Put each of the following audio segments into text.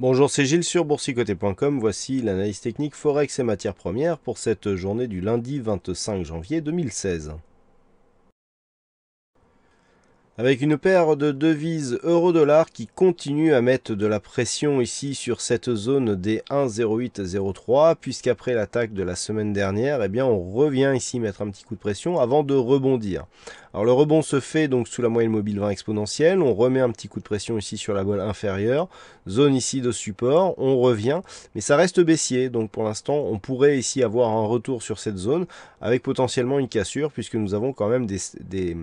Bonjour, c'est Gilles sur boursicoté.com. Voici l'analyse technique Forex et matières premières pour cette journée du lundi 25 janvier 2016. Avec une paire de devises euro-dollar qui continue à mettre de la pression ici sur cette zone des 1,0803, puisqu'après l'attaque de la semaine dernière, eh bien on revient ici mettre un petit coup de pression avant de rebondir. Alors le rebond se fait donc sous la moyenne mobile 20 exponentielle, on remet un petit coup de pression ici sur la bolle inférieure, zone ici de support, on revient, mais ça reste baissier, donc pour l'instant on pourrait ici avoir un retour sur cette zone avec potentiellement une cassure puisque nous avons quand même des, des,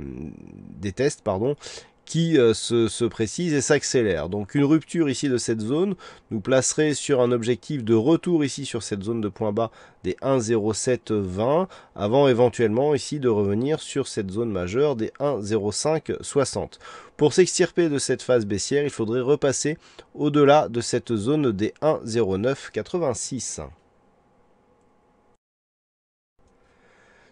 des tests pardon, qui euh, se, se, précise et s'accélère. Donc une rupture ici de cette zone nous placerait sur un objectif de retour ici sur cette zone de point bas des 1,0720 avant éventuellement ici de revenir sur cette zone majeure des 1,0560. Pour s'extirper de cette phase baissière, il faudrait repasser au-delà de cette zone des 1,0986.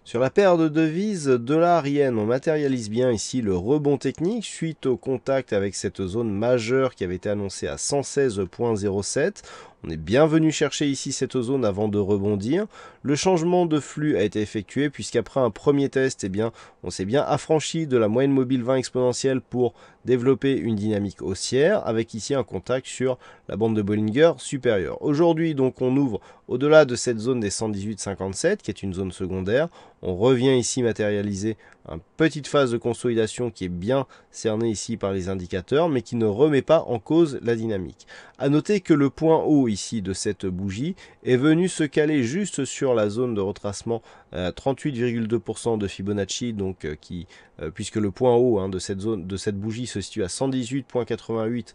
Sur la paire de devises yen, on matérialise bien ici le rebond technique suite au contact avec cette zone majeure qui avait été annoncée à 116.07. On est bien venu chercher ici cette zone avant de rebondir. Le changement de flux a été effectué puisqu'après un premier test, eh bien, on s'est bien affranchi de la moyenne mobile 20 exponentielle pour développer une dynamique haussière avec ici un contact sur la bande de Bollinger supérieure. Aujourd'hui, donc, on ouvre au-delà de cette zone des 118,57, qui est une zone secondaire, on revient ici matérialiser une petite phase de consolidation qui est bien cernée ici par les indicateurs, mais qui ne remet pas en cause la dynamique. A noter que le point haut ici de cette bougie est venu se caler juste sur la zone de retracement à euh, 38,2% de Fibonacci, donc euh, qui, euh, puisque le point haut hein, de cette zone, de cette bougie se situe à 118,88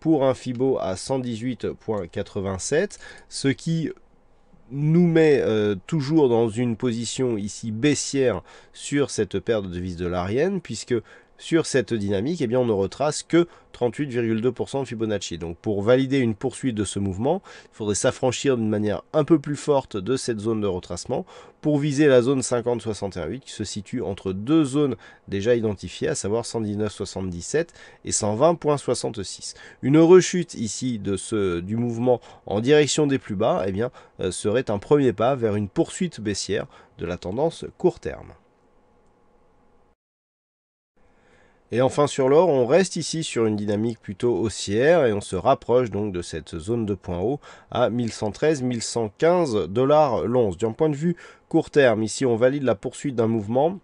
pour un Fibo à 118,87, ce qui nous met euh, toujours dans une position ici baissière sur cette paire de devises de l'arienne, puisque sur cette dynamique, eh bien, on ne retrace que 38,2% de Fibonacci. Donc pour valider une poursuite de ce mouvement, il faudrait s'affranchir d'une manière un peu plus forte de cette zone de retracement pour viser la zone 50 618 qui se situe entre deux zones déjà identifiées, à savoir 119,77 et 120,66. Une rechute ici de ce, du mouvement en direction des plus bas eh bien, euh, serait un premier pas vers une poursuite baissière de la tendance court terme. Et enfin sur l'or, on reste ici sur une dynamique plutôt haussière et on se rapproche donc de cette zone de point haut à 1113-1115 dollars l'once. D'un point de vue court terme, ici on valide la poursuite d'un mouvement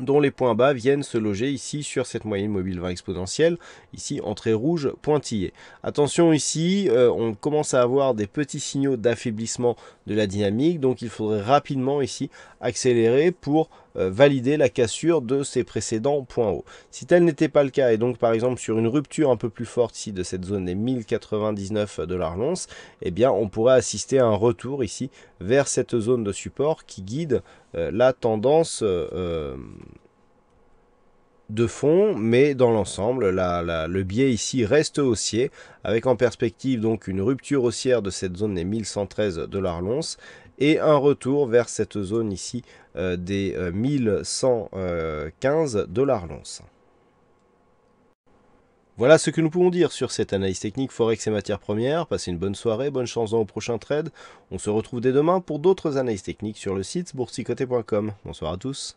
dont les points bas viennent se loger ici sur cette moyenne mobile 20 exponentielle, ici entrée rouge pointillée. Attention ici, euh, on commence à avoir des petits signaux d'affaiblissement de la dynamique, donc il faudrait rapidement ici accélérer pour euh, valider la cassure de ces précédents points hauts. Si tel n'était pas le cas, et donc par exemple sur une rupture un peu plus forte ici de cette zone des 1099 dollars l'once, eh bien on pourrait assister à un retour ici vers cette zone de support qui guide euh, la tendance euh, de fond, mais dans l'ensemble, le biais ici reste haussier, avec en perspective donc une rupture haussière de cette zone des 1113 dollars l'once, et un retour vers cette zone ici euh, des 1115 euh, euh, dollars l'once. Voilà ce que nous pouvons dire sur cette analyse technique Forex et matières premières. Passez une bonne soirée, bonne chance dans vos prochains trades. On se retrouve dès demain pour d'autres analyses techniques sur le site boursicoté.com. Bonsoir à tous.